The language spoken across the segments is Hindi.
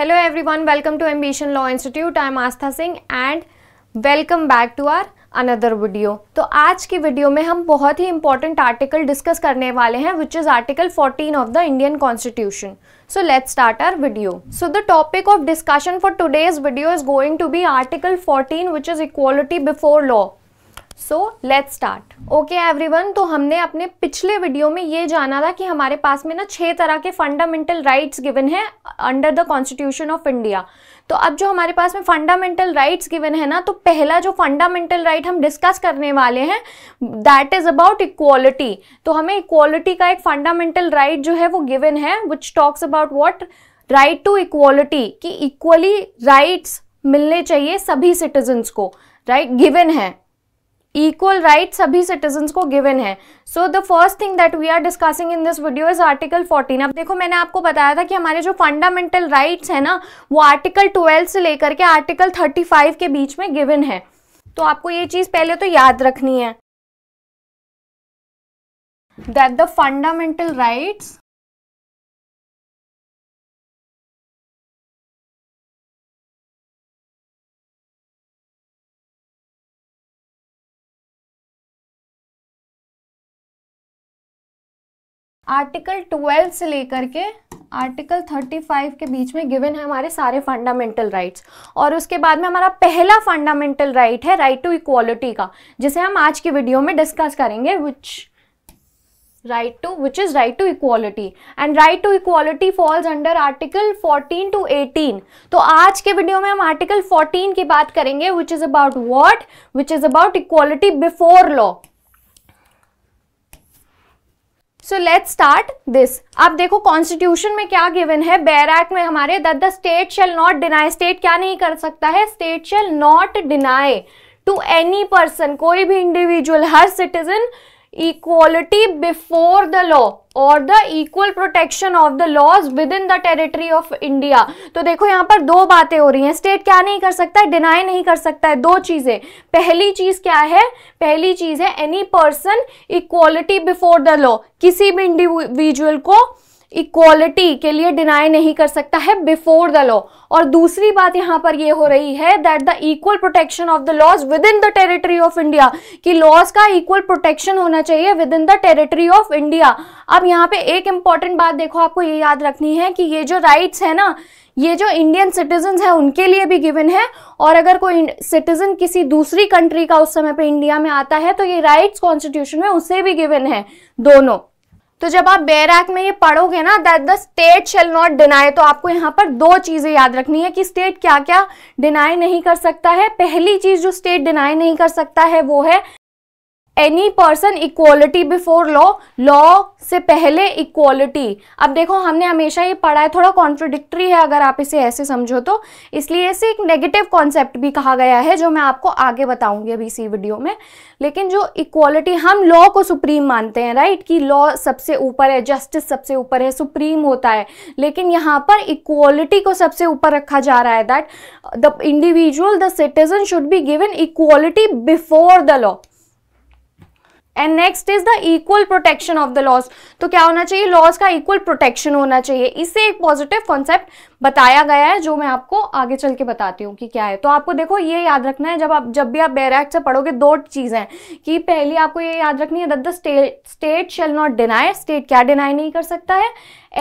Every everyone welcome to Ambition Law Institute I am Aastha Singh and welcome back to our another video तो आज की वीडियो में हम बहुत ही इंपॉर्टेंट आर्टिकल डिस्कस करने वाले हैं which is article 14 of the Indian constitution so let start our video so the topic of discussion for today's video is going to be article 14 which is equality before law so let's start okay everyone तो हमने अपने पिछले वीडियो में ये जाना था कि हमारे पास में ना छह तरह के फंडामेंटल राइट्स गिवन है under the constitution of India तो अब जो हमारे पास में फंडामेंटल राइट्स गिवन है ना तो पहला जो फंडामेंटल राइट right हम डिस्कस करने वाले हैं दैट इज अबाउट इक्वालिटी तो हमें इक्वालिटी का एक फंडामेंटल राइट right जो है वो गिवन है which talks about what right to equality कि इक्वली राइट्स मिलने चाहिए सभी सिटीजन्स को राइट right? गिवन है इक्वल राइट सभी सिटीजन को गिवन है so the first thing that we are discussing in this video is article 14 अब देखो मैंने आपको बताया था कि हमारे जो फंडामेंटल राइट्स है ना वो आर्टिकल 12 से लेकर के आर्टिकल 35 के बीच में गिवन है तो आपको ये चीज़ पहले तो याद रखनी है that the fundamental rights article twelve से लेकर के आर्टिकल थर्टी फाइव के बीच में गिवन है हमारे सारे फंडामेंटल राइट्स और उसके बाद में हमारा पहला फंडामेंटल राइट right है राइट टू इक्वालिटी का जिसे हम आज की वीडियो में डिस्कस करेंगे which right to which is right to equality and right to equality falls under article fourteen to eighteen तो आज के वीडियो में हम आर्टिकल फोर्टीन की बात करेंगे which is about what which is about equality before law so let start this आप देखो कॉन्स्टिट्यूशन में क्या गिवन है एक्ट में हमारे that the state shall not deny state क्या नहीं कर सकता है state shall not deny to any person कोई भी इंडिविजुअल हर citizen equality before the law और the equal protection of the laws within the territory of India तो देखो यहाँ पर दो बातें हो रही हैं स्टेट क्या नहीं कर सकता है डिनाई नहीं कर सकता है दो चीज़ें पहली चीज़ क्या है पहली चीज़ है any person equality before the law किसी भी इंडिविजुअल को इक्वालिटी के लिए डिनाई नहीं कर सकता है बिफोर द लॉ और दूसरी बात यहाँ पर ये हो रही है that the equal protection of the laws within the territory of India कि लॉज का इक्वल प्रोटेक्शन होना चाहिए within the territory of India अब यहाँ पे एक इंपॉर्टेंट बात देखो आपको ये याद रखनी है कि ये जो राइट्स है ना ये जो इंडियन सिटीजन है उनके लिए भी गिवन है और अगर कोई सिटीजन किसी दूसरी कंट्री का उस समय पे इंडिया में आता है तो ये राइट्स कॉन्स्टिट्यूशन में उसे भी गिवन है दोनों तो जब आप बेयर एक्ट में ये पढ़ोगे ना that the state shall not deny तो आपको यहाँ पर दो चीज़ें याद रखनी है कि स्टेट क्या क्या डिनाई नहीं कर सकता है पहली चीज़ जो स्टेट डिनाई नहीं कर सकता है वो है any person equality before law law से पहले इक्वालिटी अब देखो हमने हमेशा ये पढ़ा है थोड़ा कॉन्ट्रोडिक्ट्री है अगर आप इसे ऐसे समझो तो इसलिए इसे एक नेगेटिव कॉन्सेप्ट भी कहा गया है जो मैं आपको आगे बताऊंगी अभी इसी वीडियो में लेकिन जो इक्वालिटी हम लॉ को सुप्रीम मानते हैं राइट कि लॉ सबसे ऊपर है जस्टिस सबसे ऊपर है सुप्रीम होता है लेकिन यहाँ पर इक्वालिटी को सबसे ऊपर रखा जा रहा है that the individual the citizen should be given equality before the law and next is the equal protection of the laws तो क्या होना चाहिए लॉस का इक्वल प्रोटेक्शन होना चाहिए इससे एक पॉजिटिव कॉन्सेप्ट बताया गया है जो मैं आपको आगे चल के बताती हूँ कि क्या है तो आपको देखो ये याद रखना है जब आप जब भी आप बेर से पढ़ोगे दो चीज़ें कि पहली आपको ये याद रखनी है that the state shall not deny state क्या डिनाई नहीं कर सकता है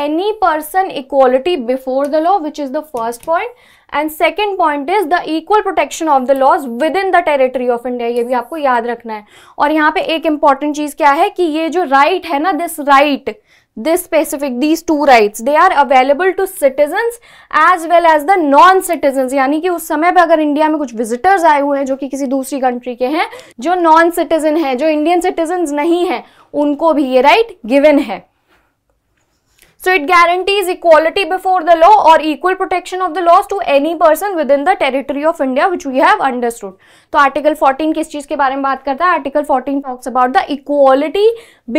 any person equality before the law which is the first point and second point is the equal protection of the laws within the territory of India ये भी आपको याद रखना है और यहाँ पे एक इंपॉर्टेंट चीज क्या है कि ये जो राइट right है ना this right right, this specific these two rights they are available to citizens as well as the non citizens यानी कि उस समय पर अगर इंडिया में कुछ विजिटर्स आए हुए हैं जो कि किसी दूसरी कंट्री के हैं जो नॉन सिटीजन हैं जो इंडियन सिटीजन नहीं हैं उनको भी ये राइट right गिवन है So it guarantees equality before the law or equal protection of the laws to any person within the territory of India which we have understood. तो आर्टिकल 14 किस चीज के बारे में बात करता है article 14 talks about the equality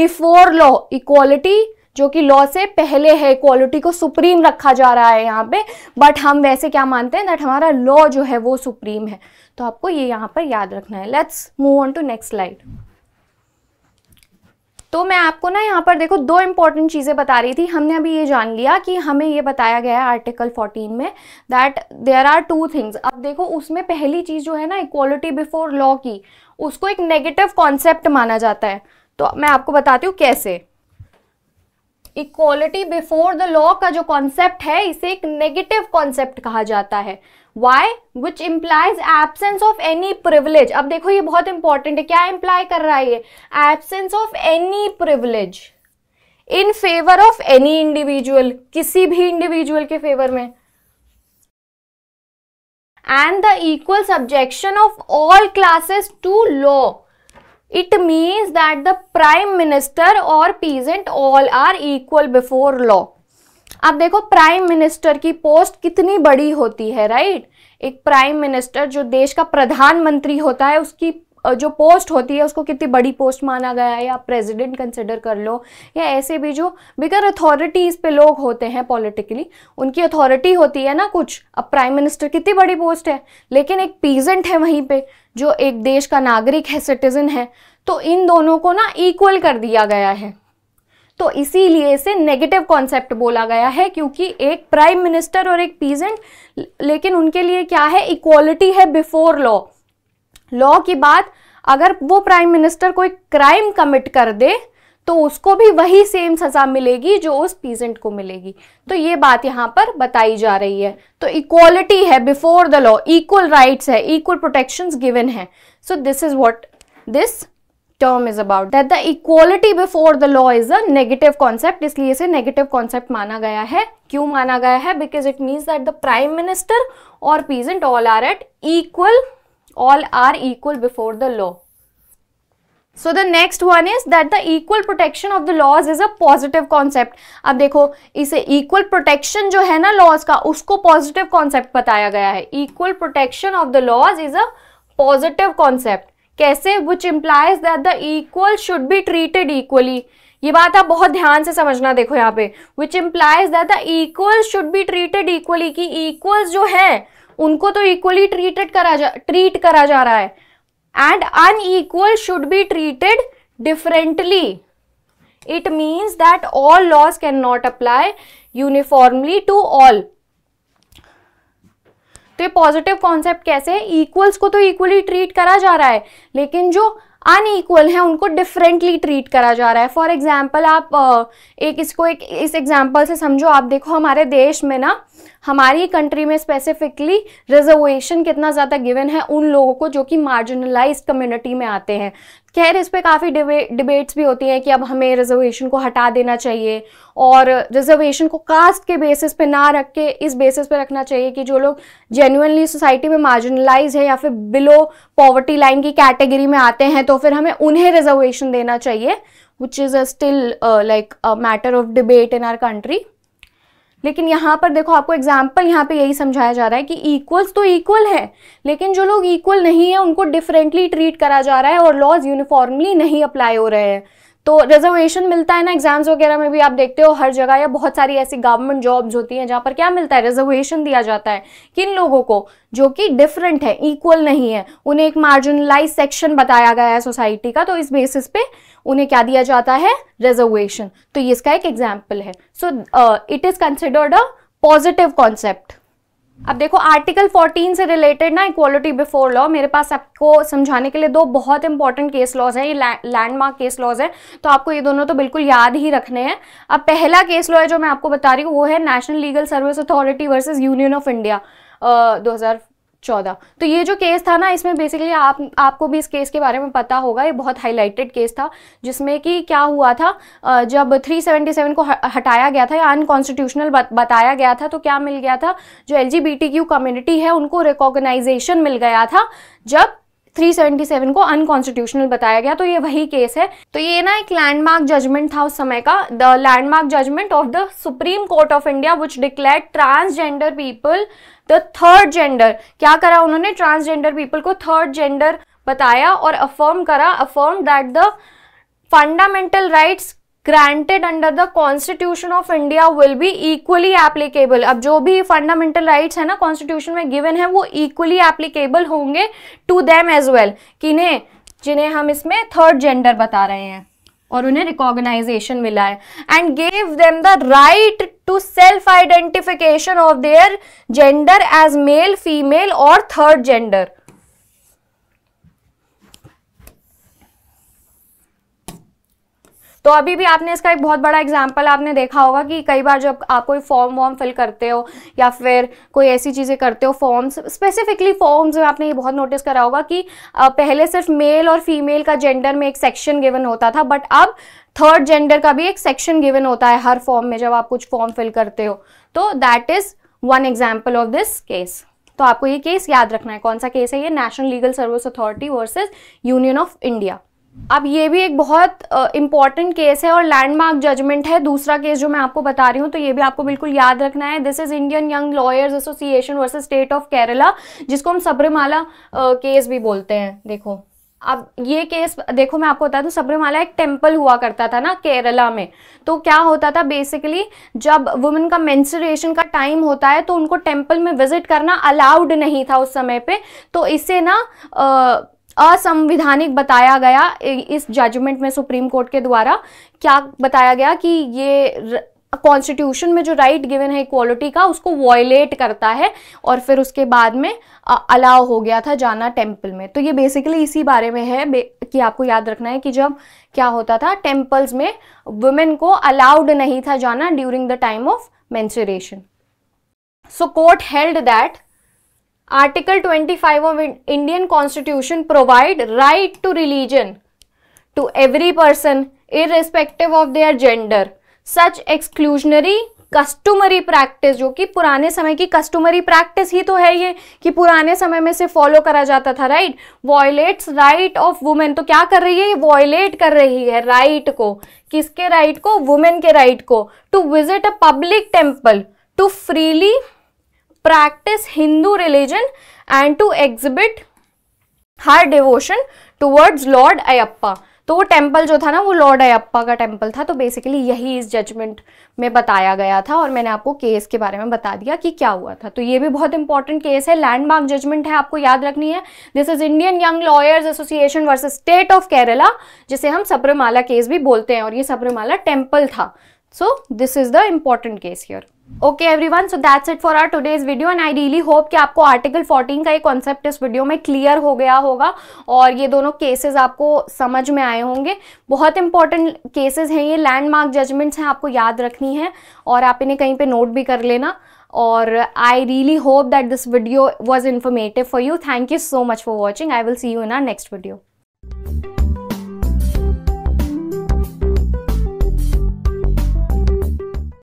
before law equality जो कि लॉ से पहले है इक्वालिटी को सुप्रीम रखा जा रहा है यहाँ पे बट हम वैसे क्या मानते हैं दैट हमारा लॉ जो है वो सुप्रीम है तो आपको ये यहाँ पर याद रखना है let's move on to next slide तो मैं आपको ना यहाँ पर देखो दो इंपॉर्टेंट चीज़ें बता रही थी हमने अभी ये जान लिया कि हमें ये बताया गया है आर्टिकल 14 में that there are two things अब देखो उसमें पहली चीज़ जो है ना इक्वालिटी बिफोर लॉ की उसको एक नेगेटिव कॉन्सेप्ट माना जाता है तो मैं आपको बताती हूँ कैसे इक्वालिटी बिफोर द लॉ का जो कॉन्सेप्ट है इसे एक नेगेटिव कॉन्सेप्ट कहा जाता है why which implies absence of any privilege अब देखो ये बहुत इंपॉर्टेंट है क्या इंप्लाई कर रहा है ये absence of any privilege in favour of any individual किसी भी इंडिविजुअल के फेवर में and the equal subjection of all classes to law it means that the prime minister और peasant all are equal before law अब देखो प्राइम मिनिस्टर की पोस्ट कितनी बड़ी होती है राइट right? एक प्राइम मिनिस्टर जो देश का प्रधानमंत्री होता है उसकी जो पोस्ट होती है उसको कितनी बड़ी पोस्ट माना गया है या प्रेसिडेंट कंसिडर कर लो या ऐसे भी जो बिगर अथॉरिटीज़ पे लोग होते हैं पॉलिटिकली उनकी अथॉरिटी होती है ना कुछ अब प्राइम मिनिस्टर कितनी बड़ी पोस्ट है लेकिन एक पीजेंट है वहीं पे जो एक देश का नागरिक है सिटीज़न है तो इन दोनों को ना इक्वल कर दिया गया है तो इसीलिए इसे नेगेटिव कॉन्सेप्ट बोला गया है क्योंकि एक प्राइम मिनिस्टर और एक पीजेंट लेकिन उनके लिए क्या है इक्वालिटी है बिफोर लॉ लॉ की बात अगर वो प्राइम मिनिस्टर कोई क्राइम कमिट कर दे तो उसको भी वही सेम सज़ा मिलेगी जो उस पीजेंट को मिलेगी तो ये बात यहां पर बताई जा रही है तो इक्वालिटी है before the law equal rights है इक्वल प्रोटेक्शन गिवन है so this is what this term is about that the equality before the law is a negative concept इसलिए इसे नेगेटिव कॉन्सेप्ट माना गया है क्यों माना गया है because it means that the prime minister और peasant all are at equal all are equal before the law so the next one is that the equal protection of the laws is a positive concept अब देखो इसे equal protection jo hai ना laws का उसको पॉजिटिव कॉन्सेप्ट बताया गया है equal protection of the laws is a positive concept कैसे which implies that the equal should be treated equally ये बात आप बहुत ध्यान से समझना देखो यहाँ पे which implies that the equal should be treated equally कि इक्वल्स जो है उनको तो इक्वली ट्रीटेड करा जा ट्रीट करा जा रहा है and unequal should be treated differently it means that all laws can not apply uniformly to all तो ये पॉजिटिव कॉन्सेप्ट कैसे है इक्वल्स को तो इक्वली ट्रीट करा जा रहा है लेकिन जो अनईक्वल है उनको डिफरेंटली ट्रीट करा जा रहा है फॉर एग्जाम्पल आप एक इसको एक इस एग्जाम्पल से समझो आप देखो हमारे देश में ना हमारी कंट्री में स्पेसिफिकली रिजर्वेशन कितना ज़्यादा गिवन है उन लोगों को जो कि मार्जिनलाइज कम्युनिटी में आते हैं खैर इस पर काफ़ी डिबे, डिबेट्स भी होती हैं कि अब हमें रिजर्वेशन को हटा देना चाहिए और रिजर्वेशन को कास्ट के बेसिस पे ना रख के इस बेसिस पे रखना चाहिए कि जो लोग जेन्यूनली सोसाइटी में मार्जिनलाइज है या फिर बिलो पॉवर्टी लाइन की कैटेगरी में आते हैं तो फिर हमें उन्हें रिजर्वेशन देना चाहिए which is a still uh, like a matter of debate in our country लेकिन यहाँ पर देखो आपको एग्जाम्पल यहाँ पे यही समझाया जा रहा है कि इक्वल्स तो इक्वल है लेकिन जो लोग इक्वल नहीं है उनको डिफरेंटली ट्रीट करा जा रहा है और लॉज यूनिफॉर्मली नहीं अप्लाई हो रहे हैं तो रिजर्वेशन मिलता है ना एग्जाम्स वगैरह में भी आप देखते हो हर जगह या बहुत सारी ऐसी गवर्नमेंट जॉब्स होती हैं जहाँ पर क्या मिलता है रिजर्वेशन दिया जाता है किन लोगों को जो कि डिफरेंट है इक्वल नहीं है उन्हें एक मार्जिनलाइज सेक्शन बताया गया है सोसाइटी का तो इस बेसिस पे उन्हें क्या दिया जाता है रिजर्वेशन तो ये इसका एक एग्जाम्पल है so it is considered a positive concept अब देखो आर्टिकल 14 से रिलेटेड ना इक्वालिटी बिफोर लॉ मेरे पास आपको समझाने के लिए दो बहुत इंपॉर्टेंट केस लॉज हैं ये लैंडमार्क केस लॉज हैं तो आपको ये दोनों तो बिल्कुल याद ही रखने हैं अब पहला केस लॉ है जो मैं आपको बता रही हूँ वो है national legal service authority versus union of India दो हज़ार चौदह तो ये जो केस था ना इसमें बेसिकली आप आपको भी इस केस के बारे में पता होगा ये बहुत हाईलाइटेड केस था जिसमें कि क्या हुआ था जब 377 को हटाया गया था या अनकॉन्स्टिट्यूशनल बताया गया था तो क्या मिल गया था जो एल कम्युनिटी है उनको रिकॉग्नाइजेशन मिल गया था जब 377 को अनकॉन्स्टिट्यूशनल बताया गया तो ये वही केस है तो ये ना एक लैंडमार्क जजमेंट था उस समय का the landmark judgment of the supreme court of India which declare transgender people third तो जेंडर क्या करा उन्होंने ट्रांसजेंडर पीपल को थर्ड जेंडर बताया और अफर्म करा affirm that the fundamental rights granted under the constitution of India will be equally applicable अब जो भी फंडामेंटल राइट्स है ना कॉन्स्टिट्यूशन में गिवन है वो इक्वली एप्लीकेबल होंगे टू देम एज वेल किन्हें जिन्हें हम इसमें थर्ड जेंडर बता रहे हैं और उन्हें रिकॉग्नाइजेशन मिला है and gave them the right to self identification of their gender as male female और थर्ड जेंडर तो अभी भी आपने इसका एक बहुत बड़ा एग्जाम्पल आपने देखा होगा कि कई बार जब आप कोई फॉर्म वॉर्म फिल करते हो या फिर कोई ऐसी चीज़ें करते हो फॉर्म्स स्पेसिफिकली फॉर्म्स में आपने ये बहुत नोटिस करा होगा कि पहले सिर्फ मेल और फीमेल का जेंडर में एक सेक्शन गिवन होता था बट अब थर्ड जेंडर का भी एक सेक्शन गिवन होता है हर फॉर्म में जब आप कुछ फॉर्म फिल करते हो तो that is one example of this case तो आपको ये केस याद रखना है कौन सा केस है ये national legal service authority versus union of India अब ये भी एक बहुत इंपॉर्टेंट केस है और लैंडमार्क जजमेंट है दूसरा केस जो मैं आपको बता रही हूँ तो ये भी आपको बिल्कुल याद रखना है this is Indian young lawyers association versus state of Kerala जिसको हम सबरीमाला केस भी बोलते हैं देखो अब ये केस देखो मैं आपको बता दूं सबरीमाला एक टेम्पल हुआ करता था ना केरला में तो क्या होता था बेसिकली जब वुमेन का मेंसुरेशन का टाइम होता है तो उनको टेम्पल में विजिट करना अलाउड नहीं था उस समय पे तो इससे ना असंविधानिक बताया गया इस जजमेंट में सुप्रीम कोर्ट के द्वारा क्या बताया गया कि ये कॉन्स्टिट्यूशन में जो राइट गिवन है इक्वालिटी का उसको वॉयलेट करता है और फिर उसके बाद में अलाउ हो गया था जाना टेम्पल में तो ये बेसिकली इसी बारे में है कि आपको याद रखना है कि जब क्या होता था टेम्पल्स में वुमेन को अलाउड नहीं था जाना during the time of menstruation so court held that article 25 of indian constitution provide right to to to every person irrespective of their gender such exclusionary customary practice जो कि पुराने समय की कस्टमरी प्रैक्टिस ही तो है ये कि पुराने समय में से फॉलो करा जाता था right violates right of women तो क्या कर रही है ये वॉयलेट कर रही है राइट right को किसके राइट right को वुमेन के राइट right को to visit a public temple to freely practice Hindu religion and to exhibit her devotion towards Lord Ayappa. तो वो टेम्पल जो था ना वो लॉर्ड अयप्पा का टेम्पल था तो बेसिकली यही इस जजमेंट में बताया गया था और मैंने आपको केस के बारे में बता दिया कि क्या हुआ था तो ये भी बहुत इंपॉर्टेंट केस है लैंडमार्क जजमेंट है आपको याद रखनी है this is Indian young lawyers association versus state of Kerala जिसे हम सबरमाला केस भी बोलते हैं और ये सबरमाला टेम्पल था So this is the important case here. Okay everyone so that's it for our today's video and I really hope कि आपको आर्टिकल 14 का ये कॉन्सेप्ट इस वीडियो में क्लियर हो गया होगा और ये दोनों केसेस आपको समझ में आए होंगे बहुत इंपॉर्टेंट केसेस हैं ये लैंडमार्क जजमेंट्स हैं आपको याद रखनी है और आप इन्हें कहीं पे नोट भी कर लेना और I really hope that this video was informative for you thank you so much for watching I will see you in our next video